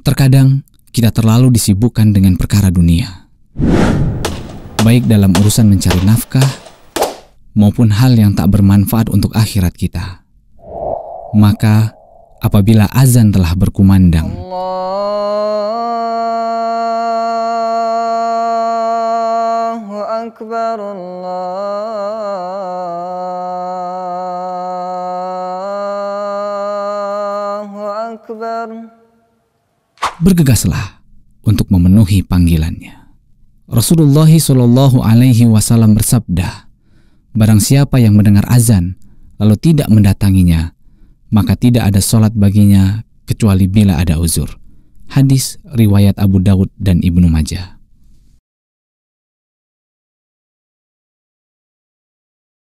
Terkadang kita terlalu disibukkan dengan perkara dunia, baik dalam urusan mencari nafkah maupun hal yang tak bermanfaat untuk akhirat kita. Maka, apabila azan telah berkumandang, bergegaslah untuk memenuhi panggilannya. Rasulullah Shallallahu Alaihi Wasallam bersabda, "Barang siapa yang mendengar azan lalu tidak mendatanginya, maka tidak ada sholat baginya kecuali bila ada uzur." Hadis riwayat Abu Daud dan Ibnu Majah.